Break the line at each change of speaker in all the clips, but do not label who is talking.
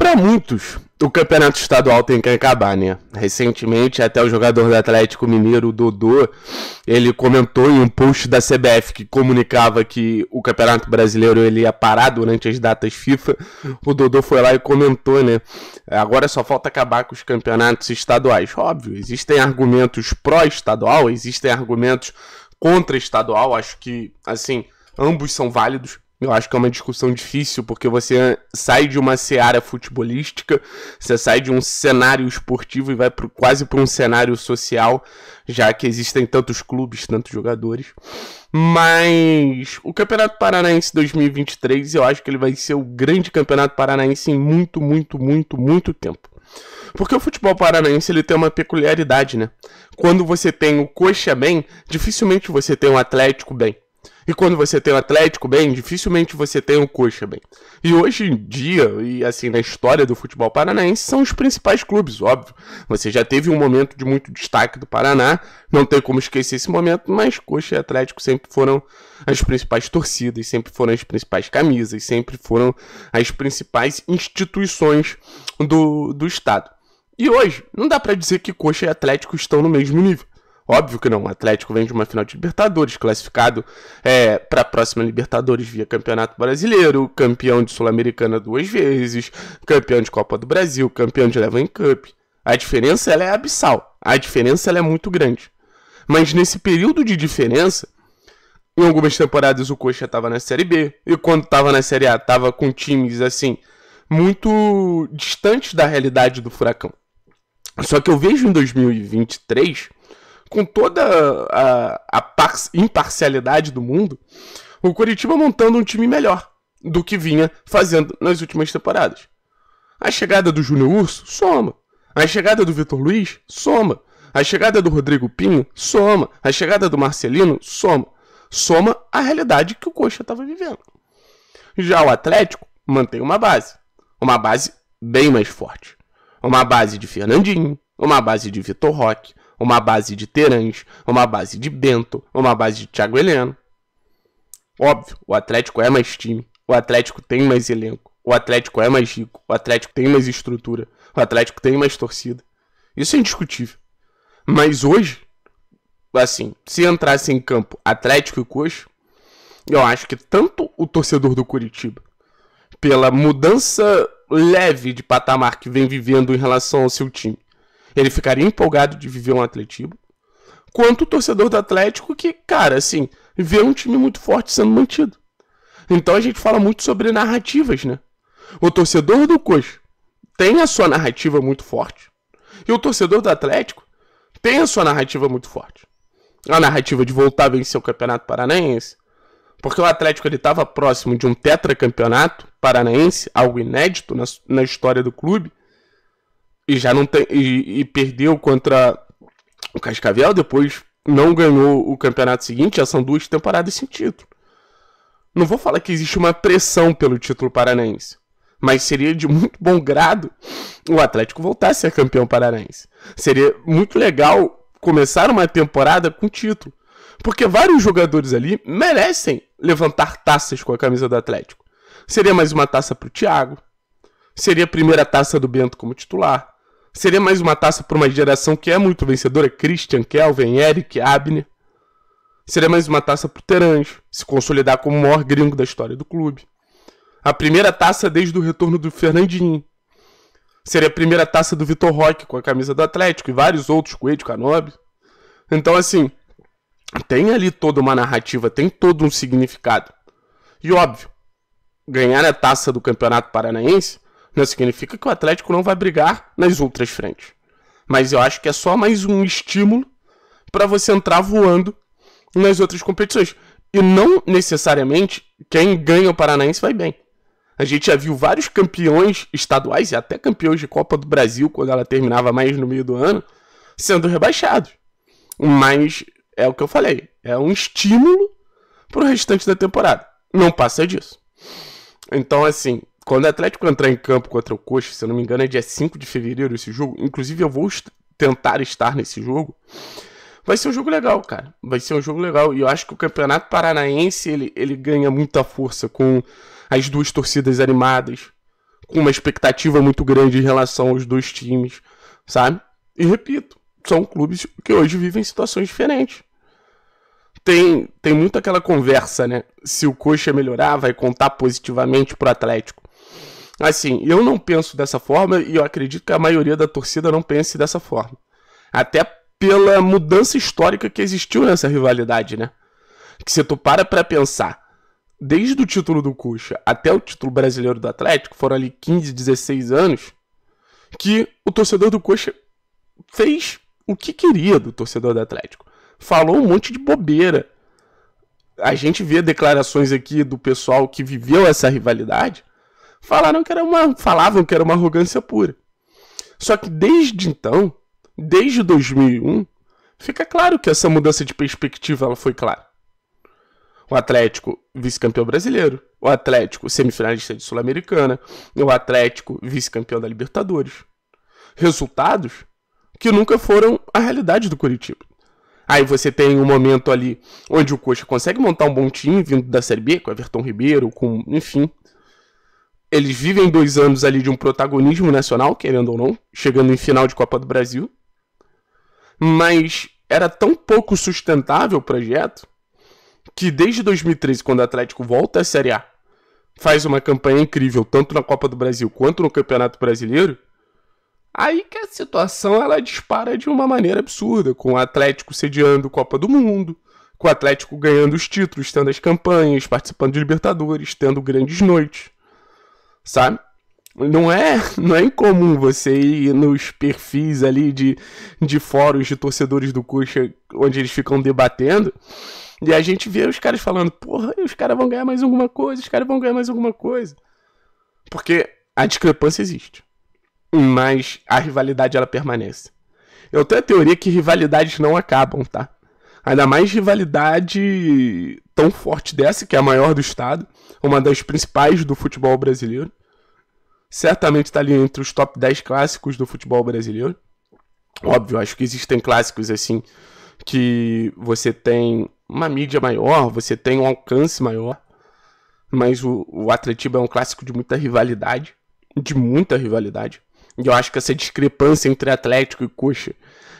Para muitos, o campeonato estadual tem que acabar, né? Recentemente, até o jogador do Atlético Mineiro, Dodô, ele comentou em um post da CBF que comunicava que o campeonato brasileiro ele ia parar durante as datas FIFA. O Dodô foi lá e comentou, né? Agora só falta acabar com os campeonatos estaduais. Óbvio, existem argumentos pró-estadual, existem argumentos contra-estadual. Acho que, assim, ambos são válidos eu acho que é uma discussão difícil, porque você sai de uma seara futebolística, você sai de um cenário esportivo e vai pro, quase para um cenário social, já que existem tantos clubes, tantos jogadores. Mas o Campeonato Paranaense 2023, eu acho que ele vai ser o grande Campeonato Paranaense em muito, muito, muito, muito tempo. Porque o futebol paranaense ele tem uma peculiaridade, né? Quando você tem o Coxa bem, dificilmente você tem o Atlético bem. E quando você tem o Atlético bem, dificilmente você tem o Coxa bem. E hoje em dia, e assim, na história do futebol paranaense, são os principais clubes, óbvio. Você já teve um momento de muito destaque do Paraná, não tem como esquecer esse momento, mas Coxa e Atlético sempre foram as principais torcidas, sempre foram as principais camisas, sempre foram as principais instituições do, do Estado. E hoje, não dá para dizer que Coxa e Atlético estão no mesmo nível. Óbvio que não. O Atlético vem de uma final de Libertadores, classificado é, para a próxima Libertadores via Campeonato Brasileiro, campeão de Sul-Americana duas vezes, campeão de Copa do Brasil, campeão de Levan Cup. A diferença ela é abissal. A diferença ela é muito grande. Mas nesse período de diferença, em algumas temporadas o Coxa estava na Série B, e quando estava na Série A, estava com times assim, muito distantes da realidade do Furacão. Só que eu vejo em 2023 com toda a, a imparcialidade do mundo, o Curitiba montando um time melhor do que vinha fazendo nas últimas temporadas. A chegada do Júnior Urso soma. A chegada do Vitor Luiz soma. A chegada do Rodrigo Pinho soma. A chegada do Marcelino soma. Soma a realidade que o Coxa estava vivendo. Já o Atlético mantém uma base. Uma base bem mais forte. Uma base de Fernandinho, uma base de Vitor Roque, uma base de Terãs, uma base de Bento, uma base de Thiago Heleno. Óbvio, o Atlético é mais time, o Atlético tem mais elenco, o Atlético é mais rico, o Atlético tem mais estrutura, o Atlético tem mais torcida. Isso é indiscutível. Mas hoje, assim, se entrasse em campo Atlético e Coxa, eu acho que tanto o torcedor do Curitiba, pela mudança leve de patamar que vem vivendo em relação ao seu time, ele ficaria empolgado de viver um Atletibo. Quanto o torcedor do Atlético que, cara, assim, vê um time muito forte sendo mantido. Então a gente fala muito sobre narrativas, né? O torcedor do Coxa tem a sua narrativa muito forte. E o torcedor do Atlético tem a sua narrativa muito forte. A narrativa de voltar a vencer o Campeonato Paranaense. Porque o Atlético estava próximo de um tetracampeonato paranaense, algo inédito na, na história do clube e já não tem e, e, perdeu contra o Cascavel, depois não ganhou o campeonato seguinte, já são duas temporadas sem título. Não vou falar que existe uma pressão pelo título paranaense, mas seria de muito bom grado o Atlético voltar a ser campeão paranaense. Seria muito legal começar uma temporada com título, porque vários jogadores ali merecem levantar taças com a camisa do Atlético. Seria mais uma taça para o Thiago, seria a primeira taça do Bento como titular Seria mais uma taça para uma geração que é muito vencedora: Christian, Kelvin, Eric, Abner. Seria mais uma taça para o Teranjo, se consolidar como o maior gringo da história do clube. A primeira taça desde o retorno do Fernandinho. Seria a primeira taça do Vitor Roque com a camisa do Atlético e vários outros, com Ed Canobi. Então, assim, tem ali toda uma narrativa, tem todo um significado. E óbvio, ganhar a taça do Campeonato Paranaense não significa que o Atlético não vai brigar nas outras frentes. Mas eu acho que é só mais um estímulo para você entrar voando nas outras competições. E não necessariamente quem ganha o Paranaense vai bem. A gente já viu vários campeões estaduais e até campeões de Copa do Brasil, quando ela terminava mais no meio do ano, sendo rebaixados. Mas é o que eu falei, é um estímulo para o restante da temporada. Não passa disso. Então, assim, quando o Atlético entrar em campo contra o Coxa, se eu não me engano, é dia 5 de fevereiro esse jogo. Inclusive, eu vou est tentar estar nesse jogo. Vai ser um jogo legal, cara. Vai ser um jogo legal. E eu acho que o Campeonato Paranaense ele, ele ganha muita força com as duas torcidas animadas, com uma expectativa muito grande em relação aos dois times, sabe? E repito, são clubes que hoje vivem situações diferentes. Tem, tem muito aquela conversa, né? Se o Coxa melhorar, vai contar positivamente pro Atlético. Assim, eu não penso dessa forma e eu acredito que a maioria da torcida não pense dessa forma. Até pela mudança histórica que existiu nessa rivalidade, né? Que se tu para pra pensar, desde o título do Cuxa até o título brasileiro do Atlético, foram ali 15, 16 anos, que o torcedor do Coxa fez o que queria do torcedor do Atlético. Falou um monte de bobeira. A gente vê declarações aqui do pessoal que viveu essa rivalidade falaram que era uma, falavam que era uma arrogância pura. Só que desde então, desde 2001, fica claro que essa mudança de perspectiva ela foi clara. O Atlético vice-campeão brasileiro, o Atlético semifinalista de Sul-Americana, o Atlético vice-campeão da Libertadores. Resultados que nunca foram a realidade do Curitiba. Aí você tem um momento ali onde o Coxa consegue montar um bom time vindo da Série B, com Everton Ribeiro, com, enfim, eles vivem dois anos ali de um protagonismo nacional, querendo ou não, chegando em final de Copa do Brasil. Mas era tão pouco sustentável o projeto que desde 2013, quando o Atlético volta à Série A, faz uma campanha incrível, tanto na Copa do Brasil quanto no Campeonato Brasileiro, aí que a situação ela dispara de uma maneira absurda, com o Atlético sediando Copa do Mundo, com o Atlético ganhando os títulos, tendo as campanhas, participando de Libertadores, tendo grandes noites sabe? Não é, não é incomum você ir nos perfis ali de, de fóruns de torcedores do Cuxa, onde eles ficam debatendo, e a gente vê os caras falando, porra, os caras vão ganhar mais alguma coisa, os caras vão ganhar mais alguma coisa. Porque a discrepância existe, mas a rivalidade ela permanece. Eu tenho a teoria que rivalidades não acabam, tá? Ainda mais rivalidade tão forte dessa, que é a maior do estado, uma das principais do futebol brasileiro certamente está ali entre os top 10 clássicos do futebol brasileiro. Óbvio, acho que existem clássicos assim que você tem uma mídia maior, você tem um alcance maior, mas o, o Atletiba é um clássico de muita rivalidade, de muita rivalidade. E eu acho que essa discrepância entre Atlético e Coxa,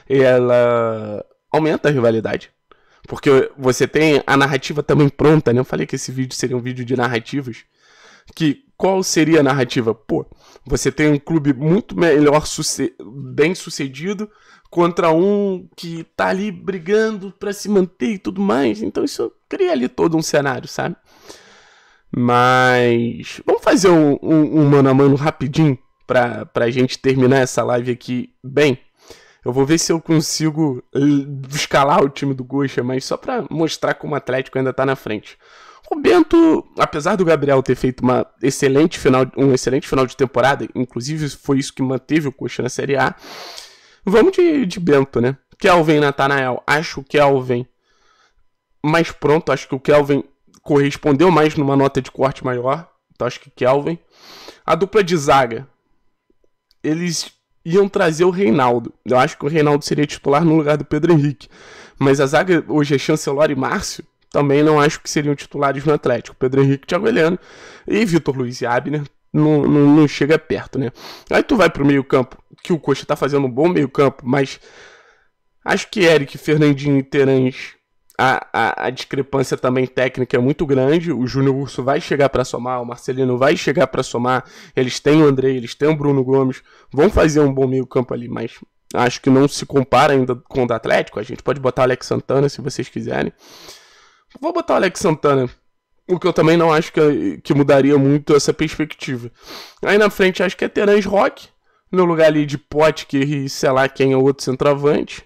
ela aumenta a rivalidade. Porque você tem a narrativa também pronta, né? Eu falei que esse vídeo seria um vídeo de narrativas. Que qual seria a narrativa? Pô, você tem um clube muito melhor, bem sucedido, contra um que tá ali brigando para se manter e tudo mais. Então isso cria ali todo um cenário, sabe? Mas vamos fazer um, um, um mano a mano rapidinho pra, pra gente terminar essa live aqui bem. Eu vou ver se eu consigo escalar o time do Goixa, mas só para mostrar como o Atlético ainda tá na frente. O Bento, apesar do Gabriel ter feito uma excelente final, um excelente final de temporada, inclusive foi isso que manteve o Coxa na Série A, vamos de, de Bento, né? Kelvin Natanael, acho o Kelvin mais pronto, acho que o Kelvin correspondeu mais numa nota de corte maior, então acho que Kelvin. A dupla de zaga, eles iam trazer o Reinaldo. Eu acho que o Reinaldo seria titular no lugar do Pedro Henrique. Mas a zaga hoje é Chancelor e Márcio também não acho que seriam titulares no Atlético. Pedro Henrique, Thiago Heleno e Vitor Luiz e Abner não, não, não, chega perto, né? Aí tu vai pro meio campo, que o Coxa tá fazendo um bom meio campo, mas acho que Eric, Fernandinho e Terãs, a, a, a, discrepância também técnica é muito grande. O Júnior Urso vai chegar para somar, o Marcelino vai chegar para somar. Eles têm o André, eles têm o Bruno Gomes, vão fazer um bom meio campo ali, mas acho que não se compara ainda com o do Atlético. A gente pode botar o Alex Santana se vocês quiserem. Vou botar o Alex Santana. O que eu também não acho que, que mudaria muito essa perspectiva. Aí na frente acho que é Terence Rock, no lugar ali de Potker e sei lá quem é o outro centroavante,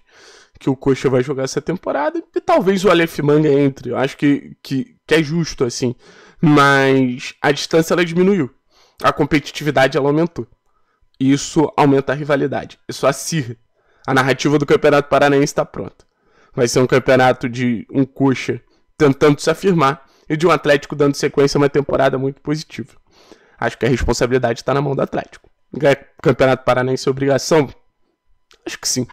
que o Coxa vai jogar essa temporada. E talvez o Aleph Manga entre. Eu acho que, que, que é justo, assim. Mas a distância ela diminuiu. A competitividade ela aumentou. Isso aumenta a rivalidade. Isso acirra. A narrativa do Campeonato Paranaense está pronta. Vai ser um campeonato de um coxa tentando se afirmar e de um Atlético dando sequência a uma temporada muito positiva. Acho que a responsabilidade está na mão do Atlético. Ganhar Campeonato Paranaense é obrigação? Acho que sim.